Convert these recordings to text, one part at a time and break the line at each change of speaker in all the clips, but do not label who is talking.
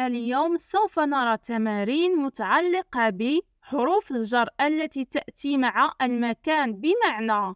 اليوم سوف نرى تمارين متعلقة بحروف الجر التي تأتي مع المكان بمعنى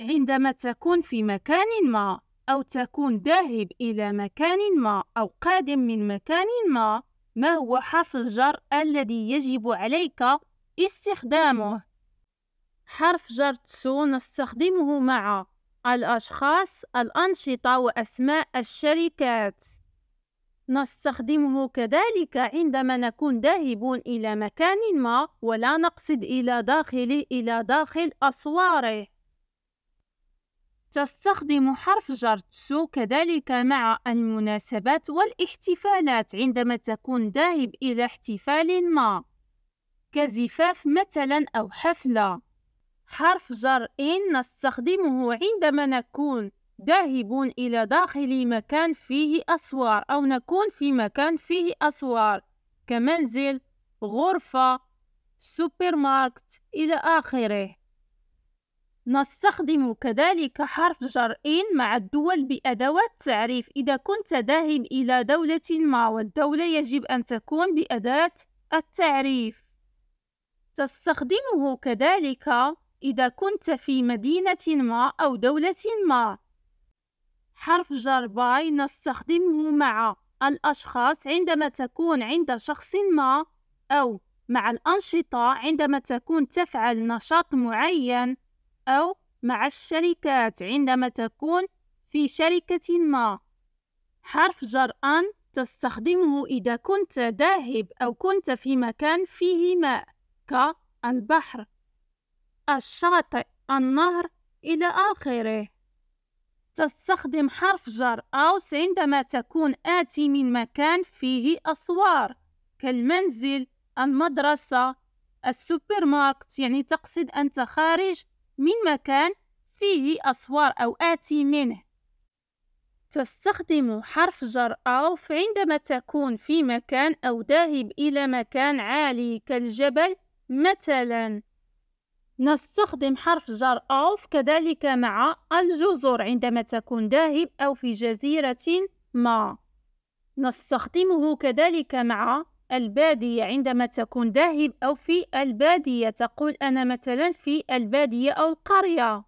عندما تكون في مكان ما أو تكون ذاهب إلى مكان ما أو قادم من مكان ما ما هو حرف الجر الذي يجب عليك استخدامه حرف جر تسو نستخدمه مع الأشخاص الأنشطة وأسماء الشركات نستخدمه كذلك عندما نكون ذاهبون إلى مكان ما ولا نقصد إلى داخله إلى داخل أسواره تستخدم حرف جر تسو كذلك مع المناسبات والاحتفالات عندما تكون ذاهب إلى احتفال ما كزفاف مثلا أو حفلة حرف جر إن نستخدمه عندما نكون ذاهبون إلى داخل مكان فيه أسوار أو نكون في مكان فيه أسوار كمنزل غرفة سوبر ماركت إلى آخره نستخدم كذلك حرف جر إن مع الدول بأدوات تعريف إذا كنت ذاهب إلى دولة ما والدولة يجب أن تكون بأداة التعريف تستخدمه كذلك إذا كنت في مدينة ما أو دولة ما حرف جر باي نستخدمه مع الأشخاص عندما تكون عند شخص ما أو مع الأنشطة عندما تكون تفعل نشاط معين أو مع الشركات عندما تكون في شركة ما حرف جر أن تستخدمه إذا كنت ذاهب أو كنت في مكان فيه ماء كالبحر الشاطئ النهر إلى آخره تستخدم حرف جر أوس عندما تكون آتي من مكان فيه أسوار كالمنزل المدرسة السوبر ماركت يعني تقصد أنت خارج من مكان فيه أسوار أو آتي منه تستخدم حرف جر أوف عندما تكون في مكان أو ذاهب إلى مكان عالي كالجبل مثلاً نستخدم حرف جر أوف كذلك مع الجزر عندما تكون ذاهب أو في جزيرة ما نستخدمه كذلك مع البادية عندما تكون ذاهب أو في البادية تقول أنا مثلا في البادية أو القرية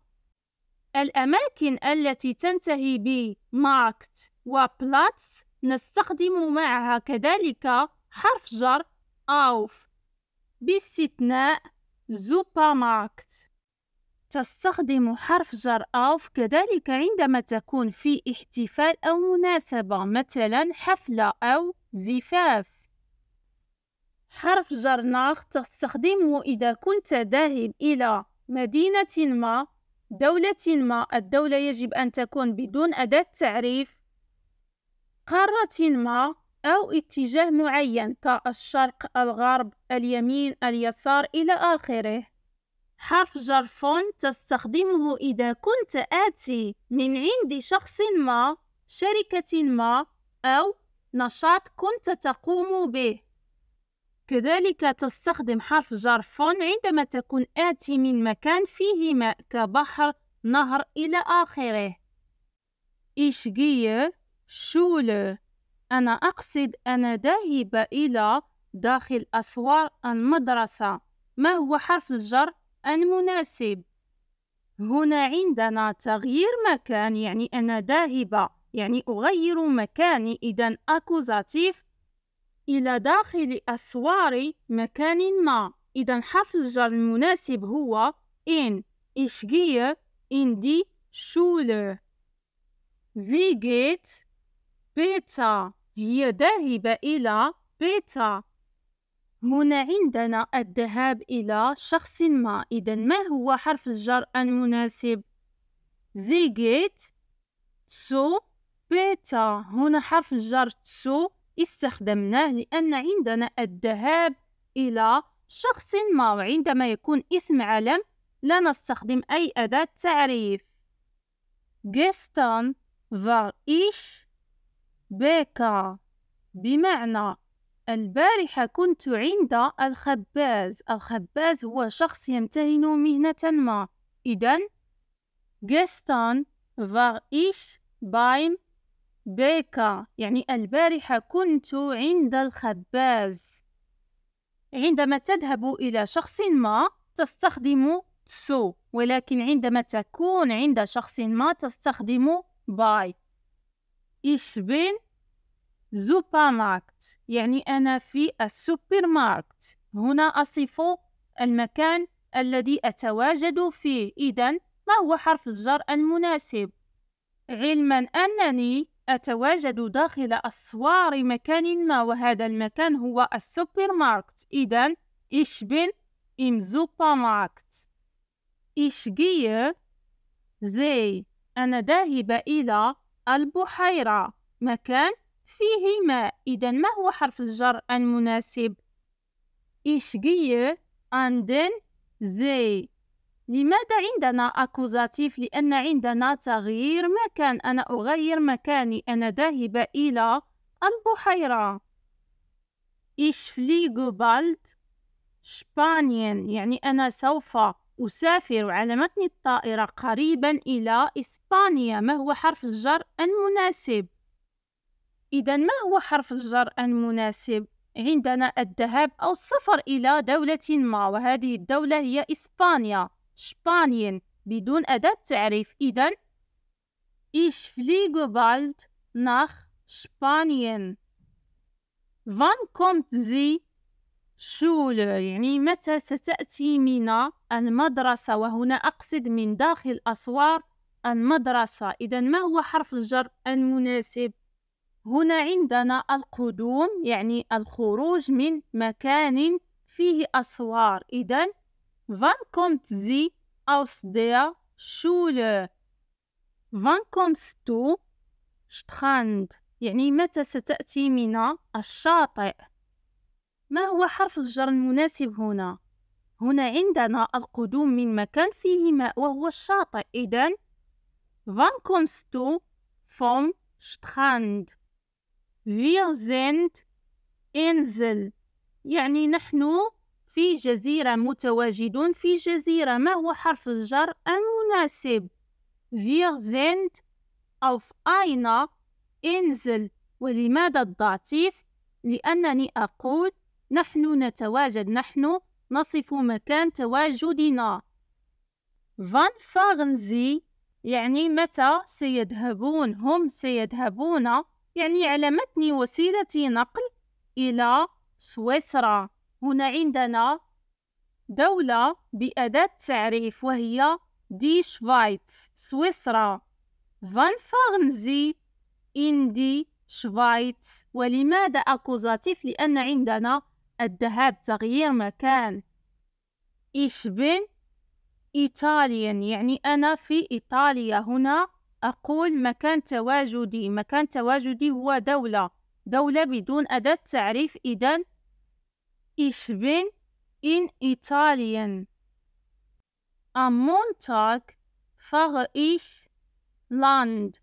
الأماكن التي تنتهي ب ماركت و بلاتس نستخدم معها كذلك حرف جر أوف باستثناء Supermarkt تستخدم حرف جر أوف كذلك عندما تكون في احتفال أو مناسبة مثلا حفلة أو زفاف حرف جر ناخ تستخدمه إذا كنت ذاهب إلى مدينة ما دولة ما الدولة يجب أن تكون بدون أداة تعريف قارة ما أو اتجاه معين كالشرق الغرب اليمين اليسار إلى آخره حرف جر فون تستخدمه إذا كنت آتي من عند شخص ما شركة ما أو نشاط كنت تقوم به كذلك تستخدم حرف جر فون عندما تكون آتي من مكان فيه ماء كبحر نهر إلى آخره إشجية شوله أنا أقصد أنا ذاهبة إلى داخل أسوار المدرسة ما هو حرف الجر المناسب هنا عندنا تغيير مكان يعني أنا ذاهبة يعني أغير مكاني إذا أكوزاتيف إلى داخل أسوار مكان ما إذا حرف الجر المناسب هو إن Ich إن دي شولة Schule. Sie هي ذاهبة إلى بيتا هنا عندنا الذهاب إلى شخص ما إذا ما هو حرف الجر المناسب زي جيت سو بيتا هنا حرف الجر سو استخدمناه لأن عندنا الذهاب إلى شخص ما وعندما يكون اسم علم لا نستخدم أي أداة تعريف gestern فار إيش بيكا بمعنى البارحة كنت عند الخباز الخباز هو شخص يمتهن مهنة ما إذن gestern war ich beim بيكا يعني البارحة كنت عند الخباز عندما تذهب إلى شخص ما تستخدم سو ولكن عندما تكون عند شخص ما تستخدم باي ich bin ماركت يعني أنا في السوبر ماركت هنا أصف المكان الذي أتواجد فيه إذا ما هو حرف الجر المناسب علما أنني أتواجد داخل أسوار مكان ما وهذا المكان هو السوبر ماركت إذا ich إم im ماركت إيش gehe زي أنا ذاهبة إلى البحيرة مكان فيه ماء إذا ما هو حرف الجر المناسب ايش أندن زي لماذا عندنا أكوزاتيف؟ لأن عندنا تغيير مكان أنا أغير مكاني أنا ذاهبة إلى البحيرة إيش فليغو bald Spanien يعني أنا سوف أسافر على متن الطائرة قريبا إلى إسبانيا ما هو حرف الجر المناسب؟ إذا ما هو حرف الجر المناسب؟ عندنا الذهاب أو السفر إلى دولة ما وهذه الدولة هي إسبانيا شبانين بدون أداة تعريف إذا إيش فليغو بالد ناخ شبانين فان كومت زي شول يعني متى ستأتي من المدرسة وهنا أقصد من داخل أسوار المدرسة إذا ما هو حرف الجر المناسب هنا عندنا القدوم يعني الخروج من مكان فيه أسوار إذا wann kommt sie aus der Schule wann kommst du Strand يعني متى ستأتي من الشاطئ ما هو حرف الجر المناسب هنا هنا عندنا القدوم من مكان فيه ماء وهو الشاطئ إذا wann kommst du vom Strand Wir sind Insel يعني نحن في جزيرة متواجدون في جزيرة ما هو حرف الجر المناسب Wir sind auf einer Insel ولماذا الضعيف؟ لأنني أقول نحن نتواجد نحن نصف مكان تواجدنا Wann fahren Sie؟ يعني متى سيذهبون هم سيذهبون يعني على متن وسيلة نقل إلى سويسرا هنا عندنا دولة بأداة تعريف وهي دي شفايتس سويسرا فان فارنزي إن دي شفايتس ولماذا أكوزاتيف لأن عندنا الذهاب تغيير مكان إيش بن إيطاليا يعني أنا في إيطاليا هنا أقول مكان تواجدي مكان تواجدي هو دولة دولة بدون أداة تعريف إذن Ich bin in Italien. Am Montag fahre ich Land.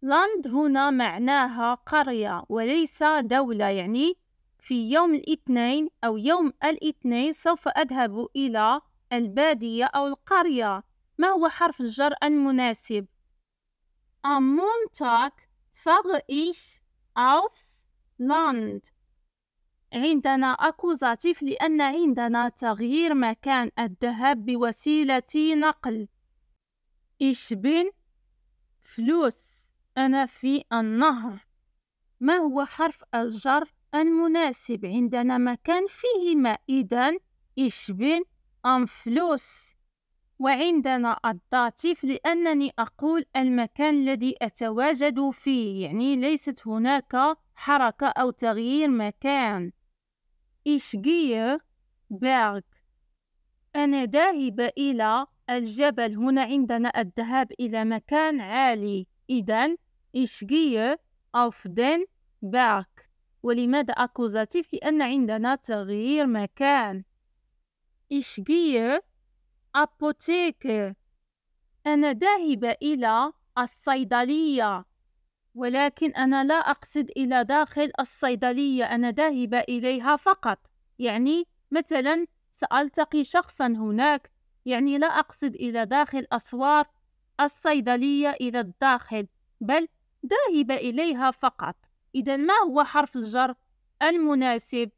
Land هنا معناها قرية وليس دولة يعني في يوم الاثنين أو يوم الاثنين سوف أذهب إلى البادية أو القرية ما هو حرف الجر المناسب Am Montag fahre ich aufs Land. عندنا أكوزاتيف لأن عندنا تغيير مكان الذهاب بوسيلة نقل. Ich bin فلوس. أنا في النهر. ما هو حرف الجر المناسب؟ عندنا مكان فيه ماء إذا ich bin am Fluss. وعندنا الداتيف لأنني أقول المكان الذي أتواجد فيه يعني ليست هناك حركة أو تغيير مكان إشجيه بارك أنا ذاهب إلى الجبل هنا عندنا الذهاب إلى مكان عالي إذن إشجيه أوف auf den ولماذا أكوزاتيف لأن عندنا تغيير مكان إشجيه أبوتيك أنا ذاهبة إلى الصيدلية ولكن أنا لا أقصد إلى داخل الصيدلية أنا ذاهبة إليها فقط يعني مثلا سألتقي شخصا هناك يعني لا أقصد إلى داخل أسوار الصيدلية إلى الداخل بل ذاهبة إليها فقط إذا ما هو حرف الجر المناسب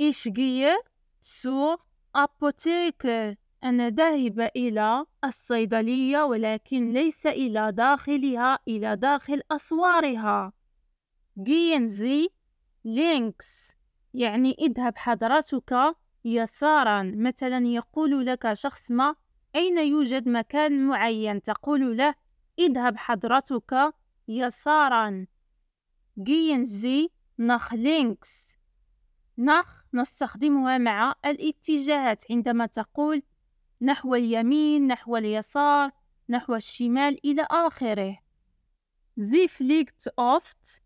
إشجية سوق أبوتيكر أنا ذاهبة إلى الصيدلية ولكن ليس إلى داخلها إلى داخل أسوارها جينزي لينكس يعني اذهب حضرتك يسارا مثلا يقول لك شخص ما أين يوجد مكان معين تقول له اذهب حضرتك يسارا جينزي نخ لينكس نخ نستخدمها مع الاتجاهات عندما تقول نحو اليمين نحو اليسار نحو الشمال إلى آخره زي فليكت أوفت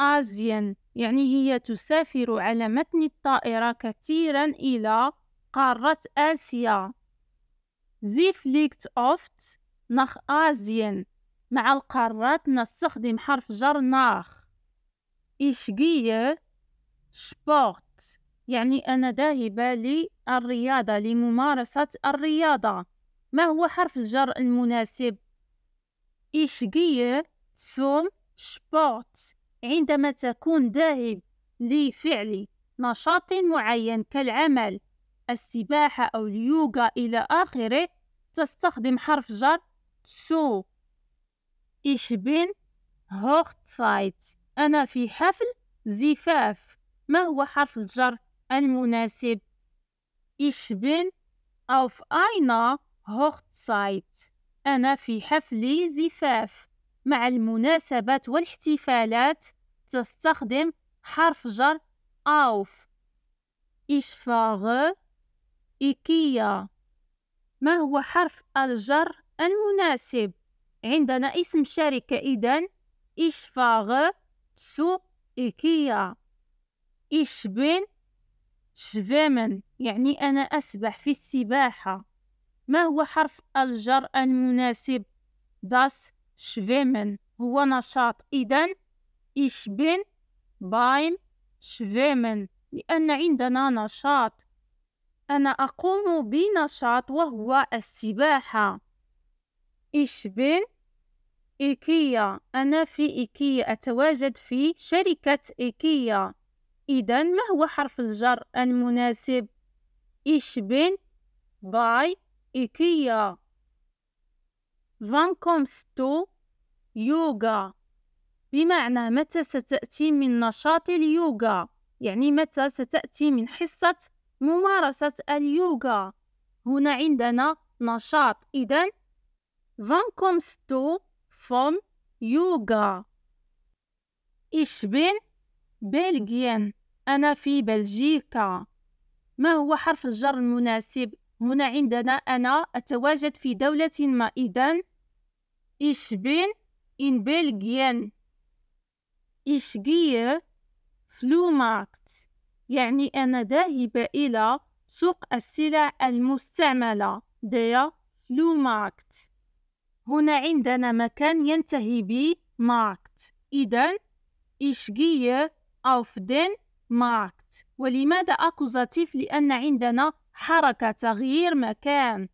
آزيان يعني هي تسافر على متن الطائرة كثيرا إلى قارة آسيا زي فليكت أوفت نخ آزيان مع القارات نستخدم حرف جر ناخ إشقية شبورت يعني أنا ذاهبة للرياضة لممارسة الرياضة ما هو حرف الجر المناسب؟ إيش gehe zum عندما تكون ذاهب لفعل نشاط معين كالعمل السباحة أو اليوغا إلى آخره تستخدم حرف جر إيش بين هوخت سايت أنا في حفل زفاف ما هو حرف الجر المناسب Ich bin auf einer Hochzeit. أنا في حفل زفاف. مع المناسبات والاحتفالات تستخدم حرف جر auf. Ich fahre IKEA. ما هو حرف الجر المناسب؟ عندنا اسم شركة إذن Ich fahre zu IKEA. Ich bin شجاما يعني أنا أسبح في السباحة ما هو حرف الجر المناسب داس شفيمن هو نشاط إذا إيش بين بايم شفيمن لأن عندنا نشاط أنا أقوم بنشاط وهو السباحة إيش بين إيكيا أنا في إيكيا أتواجد في شركة إيكيا إذا ما هو حرف الجر المناسب إيش بين باي إيكيا فان كومستو يوغا بمعنى متى ستأتي من نشاط اليوغا يعني متى ستأتي من حصة ممارسة اليوغا هنا عندنا نشاط إذا فان كومستو فوم يوغا إيش بين بلجيان أنا في بلجيكا ما هو حرف الجر المناسب هنا عندنا أنا أتواجد في دولة ما إذن إيش بين إن بلجيان إيش gehe Flohmarkt. يعني أنا ذاهبة إلى سوق السلع المستعملة der فلوماركت هنا عندنا مكان ينتهي ب ماركت. إذن إيش gehe أوف دين ماركت ولماذا أكوزاتيف لأن عندنا حركة تغيير مكان